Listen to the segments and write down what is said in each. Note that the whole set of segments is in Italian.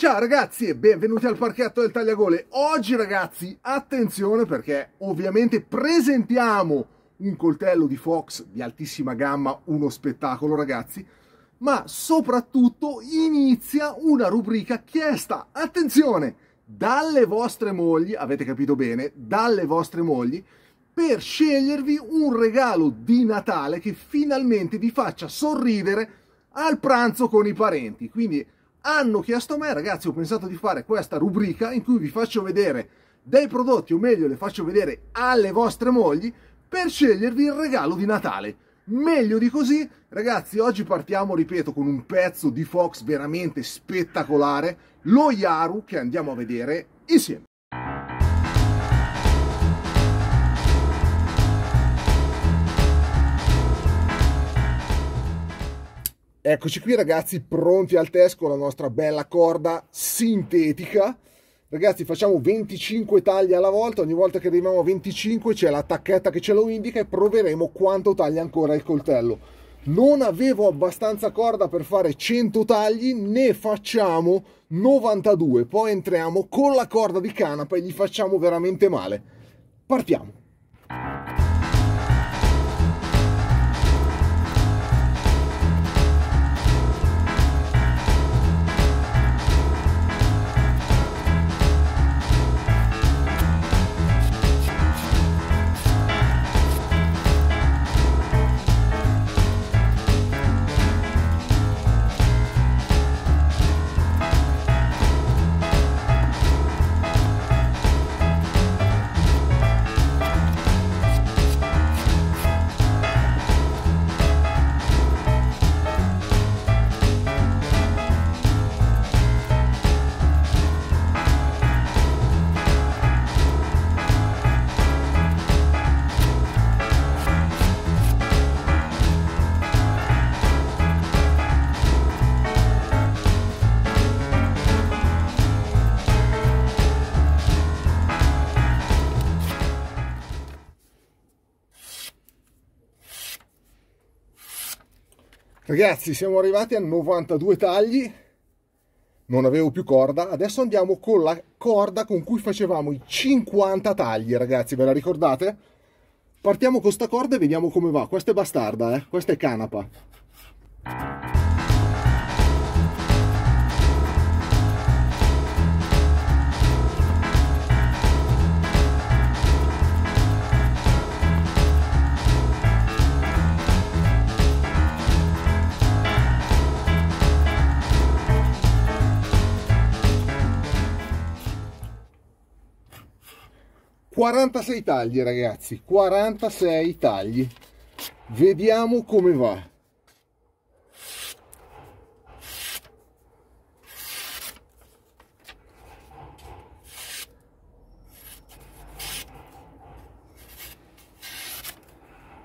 Ciao ragazzi e benvenuti al parchetto del Tagliagole. Oggi ragazzi, attenzione perché ovviamente presentiamo un coltello di Fox di altissima gamma, uno spettacolo ragazzi, ma soprattutto inizia una rubrica chiesta, attenzione, dalle vostre mogli, avete capito bene, dalle vostre mogli, per scegliervi un regalo di Natale che finalmente vi faccia sorridere al pranzo con i parenti. Quindi hanno chiesto a me, ragazzi, ho pensato di fare questa rubrica in cui vi faccio vedere dei prodotti, o meglio, le faccio vedere alle vostre mogli per scegliervi il regalo di Natale. Meglio di così, ragazzi, oggi partiamo, ripeto, con un pezzo di Fox veramente spettacolare, lo Yaru, che andiamo a vedere insieme. Eccoci qui ragazzi, pronti al test con la nostra bella corda sintetica. Ragazzi facciamo 25 tagli alla volta, ogni volta che arriviamo a 25 c'è la tacchetta che ce lo indica e proveremo quanto taglia ancora il coltello. Non avevo abbastanza corda per fare 100 tagli, ne facciamo 92, poi entriamo con la corda di canapa e gli facciamo veramente male. Partiamo! Ragazzi, siamo arrivati a 92 tagli, non avevo più corda, adesso andiamo con la corda con cui facevamo i 50 tagli, ragazzi, ve la ricordate? Partiamo con sta corda e vediamo come va, questa è bastarda, eh? questa è canapa. 46 tagli ragazzi 46 tagli vediamo come va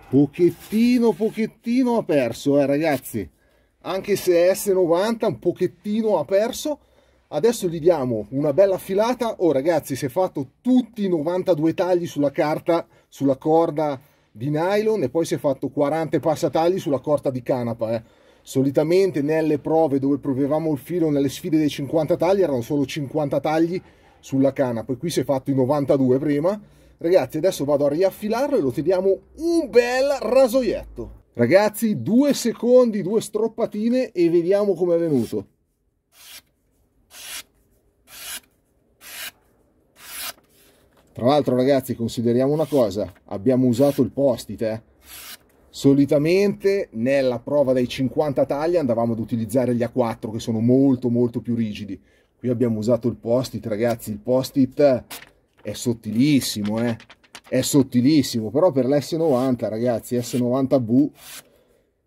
pochettino pochettino ha perso eh ragazzi anche se S90 un pochettino ha perso Adesso gli diamo una bella filata. Oh ragazzi, si è fatto tutti i 92 tagli sulla carta, sulla corda di nylon e poi si è fatto 40 passatagli sulla corda di canapa. Eh. Solitamente nelle prove dove provevamo il filo, nelle sfide dei 50 tagli, erano solo 50 tagli sulla canapa. E qui si è fatto i 92 prima. Ragazzi, adesso vado a riaffilarlo e lo tiriamo un bel rasoietto. Ragazzi, due secondi, due stroppatine e vediamo come è venuto. Tra l'altro ragazzi consideriamo una cosa, abbiamo usato il post-it eh? Solitamente nella prova dei 50 tagli andavamo ad utilizzare gli A4 che sono molto molto più rigidi. Qui abbiamo usato il post-it ragazzi, il post-it è sottilissimo eh? È sottilissimo, però per l'S90 ragazzi, s 90 b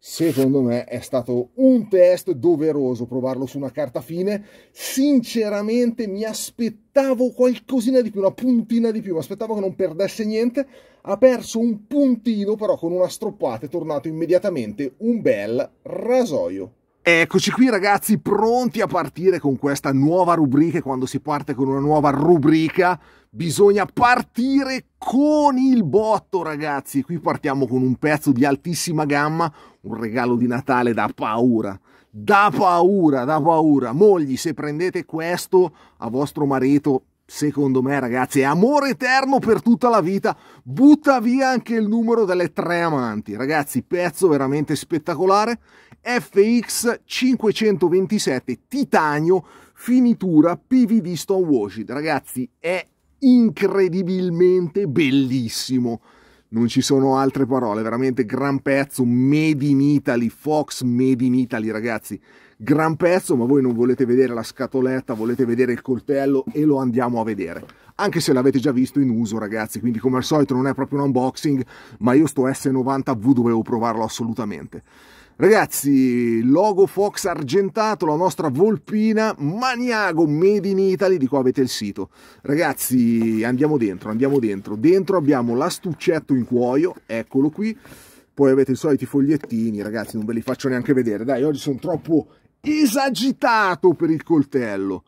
secondo me è stato un test doveroso provarlo su una carta fine sinceramente mi aspettavo qualcosina di più una puntina di più mi aspettavo che non perdesse niente ha perso un puntino però con una stroppata è tornato immediatamente un bel rasoio Eccoci qui ragazzi, pronti a partire con questa nuova rubrica. Quando si parte con una nuova rubrica, bisogna partire con il botto, ragazzi. Qui partiamo con un pezzo di altissima gamma, un regalo di Natale da paura. Da paura, da paura. Mogli, se prendete questo a vostro marito, secondo me ragazzi è amore eterno per tutta la vita butta via anche il numero delle tre amanti ragazzi pezzo veramente spettacolare FX 527 titanio finitura PVD stonewashed. Ragazzi, è incredibilmente bellissimo. Non ci sono altre parole, veramente gran pezzo, Made in Italy, Fox Made in Italy, ragazzi. Gran pezzo, ma voi non volete vedere la scatoletta, volete vedere il coltello e lo andiamo a vedere. Anche se l'avete già visto in uso, ragazzi, quindi come al solito non è proprio un unboxing, ma io sto S90V dovevo provarlo assolutamente. Ragazzi, logo Fox argentato, la nostra volpina Maniago Made in Italy, di qua avete il sito. Ragazzi, andiamo dentro, andiamo dentro. Dentro abbiamo l'astuccetto in cuoio, eccolo qui. Poi avete i soliti fogliettini, ragazzi, non ve li faccio neanche vedere. Dai, oggi sono troppo esagitato per il coltello.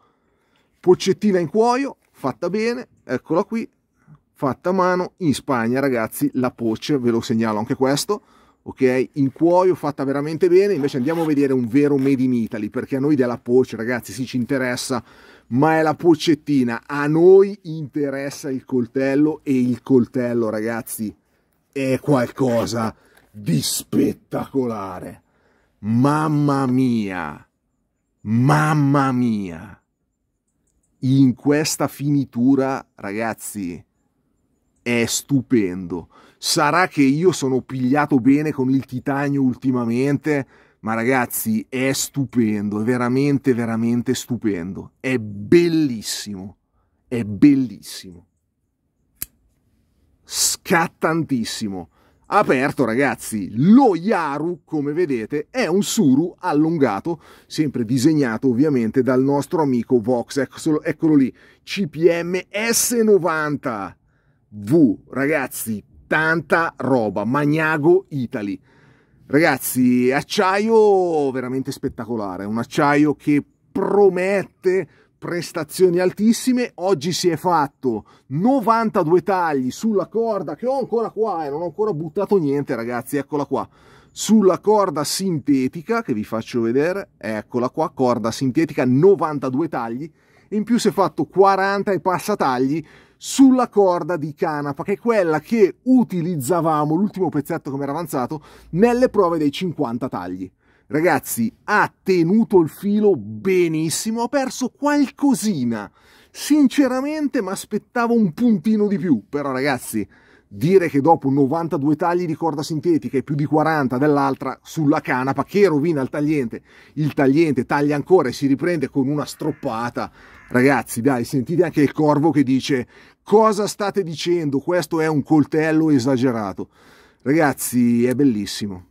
Poccettina in cuoio, fatta bene, eccola qui, fatta a mano, in Spagna, ragazzi, la poce, ve lo segnalo anche questo ok? In cuoio fatta veramente bene, invece andiamo a vedere un vero Made in Italy, perché a noi della Porsche, ragazzi, sì ci interessa, ma è la pocettina, a noi interessa il coltello e il coltello, ragazzi, è qualcosa di spettacolare. Mamma mia! Mamma mia! In questa finitura, ragazzi, è stupendo. Sarà che io sono pigliato bene con il titanio ultimamente, ma ragazzi è stupendo, è veramente, veramente stupendo. È bellissimo, è bellissimo. Scattantissimo. Aperto ragazzi, lo Yaru come vedete è un Suru allungato, sempre disegnato ovviamente dal nostro amico Vox, eccolo, eccolo lì, CPM S90. V ragazzi, tanta roba. Magnago Italy. Ragazzi, acciaio veramente spettacolare, un acciaio che promette prestazioni altissime. Oggi si è fatto 92 tagli sulla corda che ho ancora qua e eh, non ho ancora buttato niente, ragazzi, eccola qua. Sulla corda sintetica che vi faccio vedere, eccola qua, corda sintetica 92 tagli in più si è fatto 40 e passa tagli sulla corda di canapa, che è quella che utilizzavamo, l'ultimo pezzetto come era avanzato, nelle prove dei 50 tagli. Ragazzi, ha tenuto il filo benissimo, ha perso qualcosina. Sinceramente mi aspettavo un puntino di più, però ragazzi, dire che dopo 92 tagli di corda sintetica e più di 40 dell'altra sulla canapa che rovina il tagliente, il tagliente taglia ancora e si riprende con una stroppata Ragazzi, dai, sentite anche il corvo che dice cosa state dicendo? Questo è un coltello esagerato. Ragazzi, è bellissimo.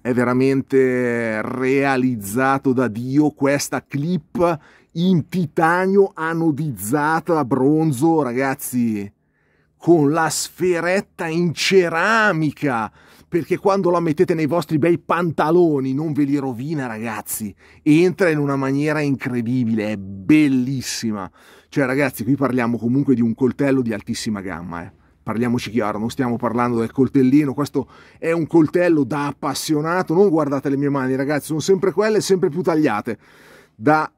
È veramente realizzato da Dio questa clip in titanio anodizzata a bronzo, ragazzi, con la sferetta in ceramica perché quando la mettete nei vostri bei pantaloni non ve li rovina ragazzi, entra in una maniera incredibile, è bellissima. Cioè ragazzi, qui parliamo comunque di un coltello di altissima gamma, eh parliamoci chiaro, non stiamo parlando del coltellino, questo è un coltello da appassionato, non guardate le mie mani ragazzi, sono sempre quelle, sempre più tagliate, da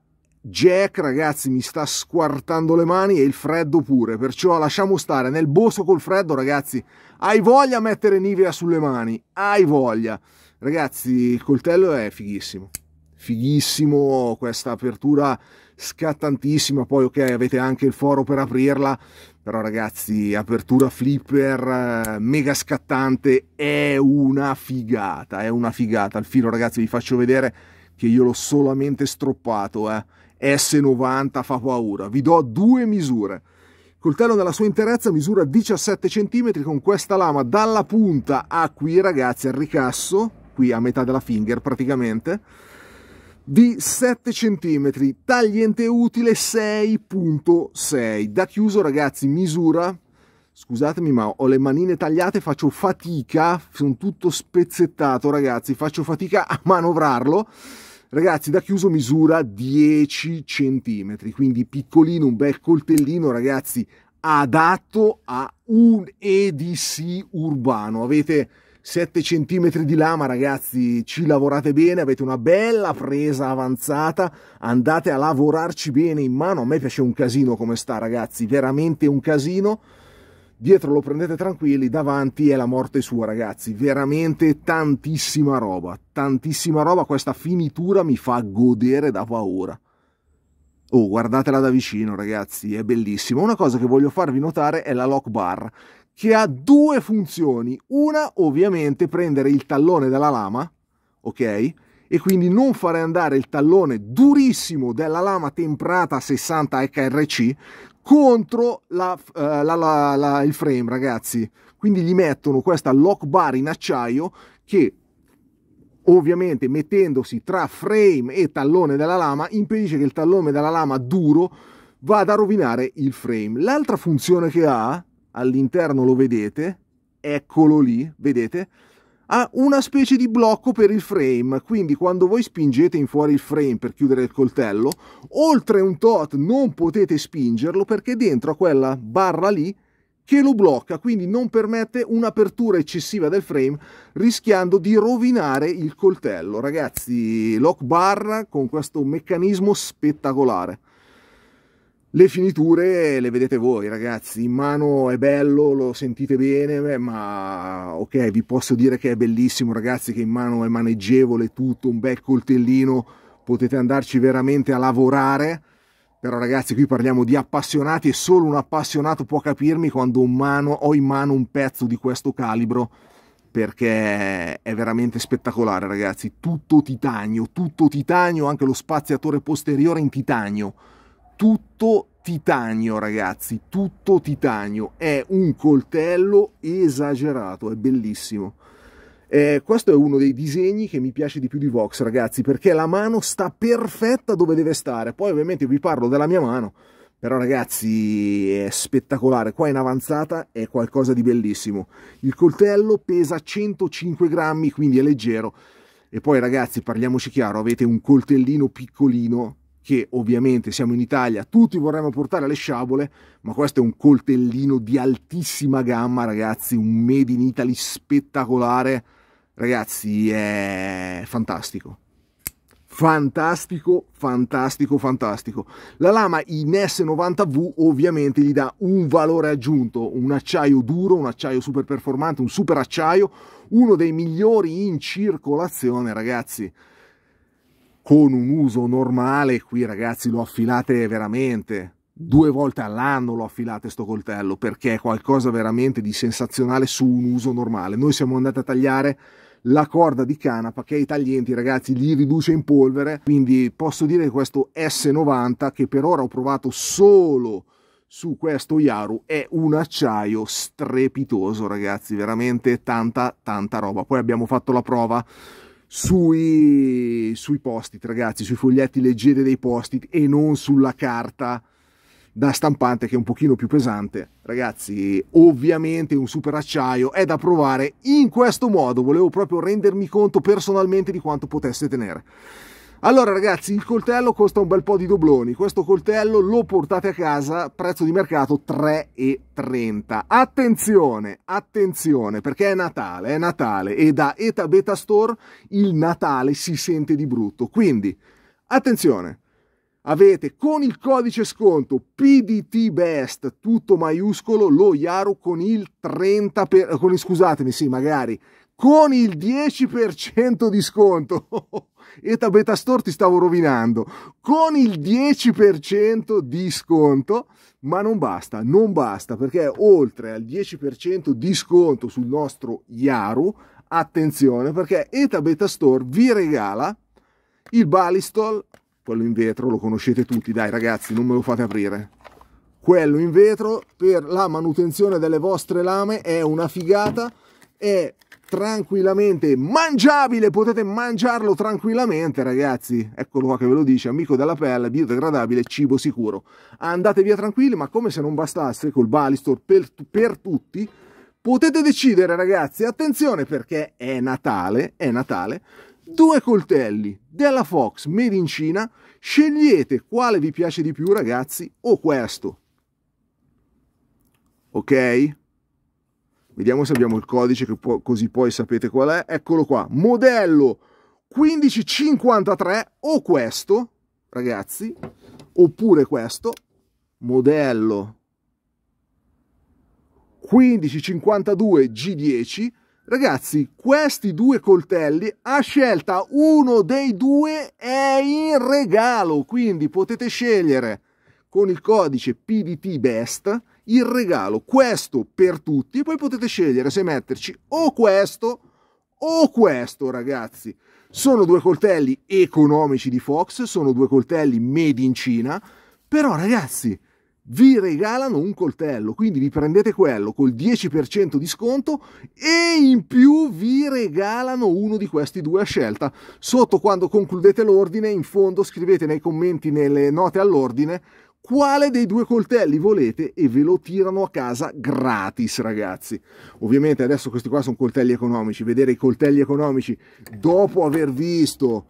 Jack, ragazzi, mi sta squartando le mani e il freddo pure, perciò lasciamo stare. Nel bosco col freddo, ragazzi, hai voglia a mettere Nivea sulle mani, hai voglia. Ragazzi, il coltello è fighissimo. Fighissimo questa apertura scattantissima, poi ok, avete anche il foro per aprirla, però ragazzi, apertura flipper eh, mega scattante è una figata, è una figata. Il filo, ragazzi, vi faccio vedere che io l'ho solamente stroppato, eh. S90 fa paura. Vi do due misure. Coltello nella sua interezza misura 17 cm con questa lama dalla punta a qui ragazzi al ricasso, qui a metà della finger praticamente, di 7 cm, tagliente utile 6.6. Da chiuso ragazzi misura scusatemi ma ho le manine tagliate, faccio fatica, sono tutto spezzettato ragazzi, faccio fatica a manovrarlo. Ragazzi, da chiuso misura 10 cm, quindi piccolino, un bel coltellino, ragazzi, adatto a un EDC urbano. Avete 7 cm di lama, ragazzi, ci lavorate bene, avete una bella presa avanzata, andate a lavorarci bene in mano. A me piace un casino come sta, ragazzi, veramente un casino. Dietro lo prendete tranquilli, davanti è la morte sua, ragazzi. Veramente tantissima roba, tantissima roba. Questa finitura mi fa godere da paura. Oh, guardatela da vicino, ragazzi, è bellissima. Una cosa che voglio farvi notare è la lock bar, che ha due funzioni. Una, ovviamente, prendere il tallone della lama, ok? E quindi non fare andare il tallone durissimo della lama temprata a 60 HRC, contro la, eh, la, la, il frame, ragazzi. Quindi gli mettono questa lock bar in acciaio che ovviamente mettendosi tra frame e tallone della lama impedisce che il tallone della lama duro vada a rovinare il frame. L'altra funzione che ha, all'interno lo vedete, eccolo lì, vedete? ha una specie di blocco per il frame, quindi quando voi spingete in fuori il frame per chiudere il coltello, oltre un tot non potete spingerlo perché dentro a quella barra lì che lo blocca, quindi non permette un'apertura eccessiva del frame, rischiando di rovinare il coltello. Ragazzi, lock bar con questo meccanismo spettacolare. Le finiture le vedete voi ragazzi, in mano è bello, lo sentite bene, eh, ma ok vi posso dire che è bellissimo ragazzi, che in mano è maneggevole tutto, un bel coltellino, potete andarci veramente a lavorare, però ragazzi qui parliamo di appassionati e solo un appassionato può capirmi quando mano, ho in mano un pezzo di questo calibro, perché è veramente spettacolare ragazzi, tutto titanio, tutto titanio, anche lo spaziatore posteriore in titanio tutto titanio, ragazzi, tutto titanio. È un coltello esagerato, è bellissimo. Eh, questo è uno dei disegni che mi piace di più di Vox, ragazzi, perché la mano sta perfetta dove deve stare. Poi ovviamente vi parlo della mia mano, però ragazzi è spettacolare. Qua in avanzata è qualcosa di bellissimo. Il coltello pesa 105 grammi, quindi è leggero. E poi ragazzi, parliamoci chiaro, avete un coltellino piccolino che ovviamente siamo in Italia, tutti vorremmo portare le sciabole, ma questo è un coltellino di altissima gamma, ragazzi, un made in Italy spettacolare, ragazzi, è fantastico. Fantastico, fantastico, fantastico. La lama in S90V ovviamente gli dà un valore aggiunto, un acciaio duro, un acciaio super performante, un super acciaio, uno dei migliori in circolazione, ragazzi con un uso normale qui ragazzi lo affilate veramente due volte all'anno lo affilate sto coltello perché è qualcosa veramente di sensazionale su un uso normale noi siamo andati a tagliare la corda di canapa che ai taglienti ragazzi li riduce in polvere quindi posso dire che questo S90 che per ora ho provato solo su questo Yaru è un acciaio strepitoso ragazzi veramente tanta tanta roba poi abbiamo fatto la prova sui, sui post-it, ragazzi, sui foglietti leggeri dei post-it e non sulla carta da stampante che è un pochino più pesante. Ragazzi, ovviamente un super acciaio è da provare in questo modo, volevo proprio rendermi conto personalmente di quanto potesse tenere. Allora ragazzi, il coltello costa un bel po' di dobloni, questo coltello lo portate a casa, prezzo di mercato 3,30. Attenzione, attenzione, perché è Natale, è Natale e da Eta Beta Store il Natale si sente di brutto, quindi attenzione avete con il codice sconto PDT Best, tutto maiuscolo, lo Yaru con il 30%, per, con, scusatemi, sì, magari, con il 10% di sconto. Eta Beta Store ti stavo rovinando. Con il 10% di sconto, ma non basta, non basta, perché oltre al 10% di sconto sul nostro Yaru, attenzione, perché Eta Beta Store vi regala il Balistol quello in vetro lo conoscete tutti, dai ragazzi, non me lo fate aprire. Quello in vetro per la manutenzione delle vostre lame è una figata, è tranquillamente mangiabile, potete mangiarlo tranquillamente ragazzi. Eccolo qua che ve lo dice, amico della pelle, biodegradabile, cibo sicuro. Andate via tranquilli, ma come se non bastasse col Balistor per, per tutti, potete decidere ragazzi, attenzione perché è Natale, è Natale, due coltelli della Fox Made in Cina, scegliete quale vi piace di più ragazzi o questo. Ok? Vediamo se abbiamo il codice che po così poi sapete qual è. Eccolo qua, modello 1553 o questo, ragazzi, oppure questo, modello 1552 G10 Ragazzi, questi due coltelli a scelta uno dei due è in regalo, quindi potete scegliere con il codice PDT Best il regalo, questo per tutti, e poi potete scegliere se metterci o questo o questo, ragazzi. Sono due coltelli economici di Fox, sono due coltelli made in Cina, però ragazzi, vi regalano un coltello, quindi vi prendete quello col 10% di sconto e in più vi regalano uno di questi due a scelta. Sotto quando concludete l'ordine, in fondo scrivete nei commenti, nelle note all'ordine, quale dei due coltelli volete e ve lo tirano a casa gratis ragazzi ovviamente adesso questi qua sono coltelli economici vedere i coltelli economici dopo aver visto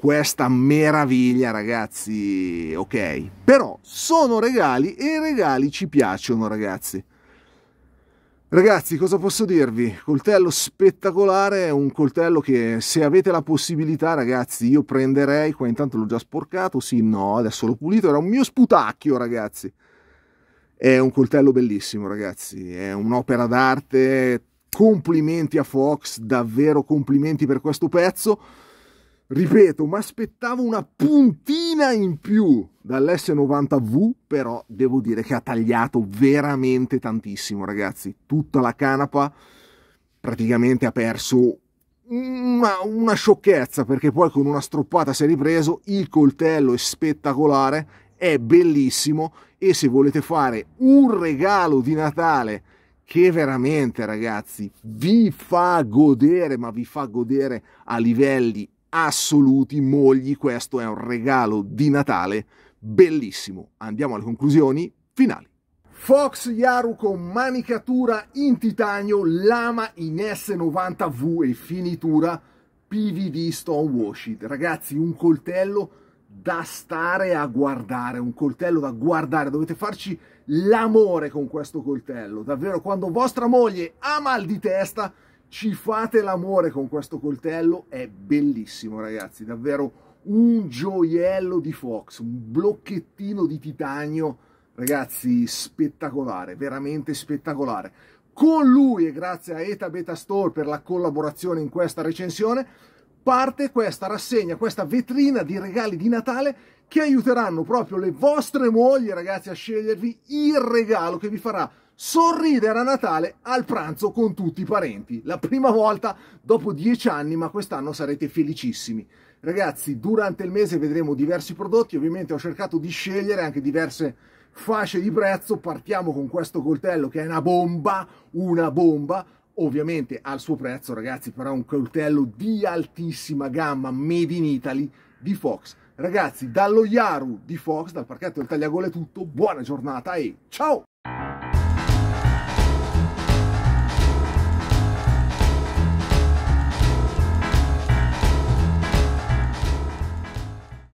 questa meraviglia, ragazzi. Ok, però sono regali e i regali ci piacciono, ragazzi. Ragazzi, cosa posso dirvi? Coltello spettacolare, un coltello che se avete la possibilità, ragazzi, io prenderei. Qua intanto l'ho già sporcato, sì, no, adesso l'ho pulito, era un mio sputacchio, ragazzi. È un coltello bellissimo, ragazzi, è un'opera d'arte. Complimenti a Fox, davvero complimenti per questo pezzo ripeto, mi aspettavo una puntina in più dall'S90V, però devo dire che ha tagliato veramente tantissimo, ragazzi. Tutta la canapa praticamente ha perso una, una sciocchezza, perché poi con una stroppata si è ripreso, il coltello è spettacolare, è bellissimo e se volete fare un regalo di Natale che veramente ragazzi vi fa godere, ma vi fa godere a livelli assoluti mogli, questo è un regalo di Natale bellissimo. Andiamo alle conclusioni finali. Fox Yaru con manicatura in titanio, lama in S90V e finitura PVD Stone Washed. Ragazzi, un coltello da stare a guardare, un coltello da guardare, dovete farci l'amore con questo coltello, davvero quando vostra moglie ha mal di testa ci fate l'amore con questo coltello, è bellissimo ragazzi, davvero un gioiello di Fox, un blocchettino di titanio, ragazzi, spettacolare, veramente spettacolare. Con lui e grazie a Eta Beta Store per la collaborazione in questa recensione, parte questa rassegna, questa vetrina di regali di Natale che aiuteranno proprio le vostre mogli, ragazzi, a scegliervi il regalo che vi farà sorridere a Natale al pranzo con tutti i parenti. La prima volta dopo dieci anni, ma quest'anno sarete felicissimi. Ragazzi, durante il mese vedremo diversi prodotti, ovviamente ho cercato di scegliere anche diverse fasce di prezzo. Partiamo con questo coltello che è una bomba, una bomba, ovviamente al suo prezzo ragazzi, però è un coltello di altissima gamma, made in Italy, di Fox. Ragazzi, dallo Yaru di Fox, dal parchetto del tagliagole è tutto, buona giornata e ciao!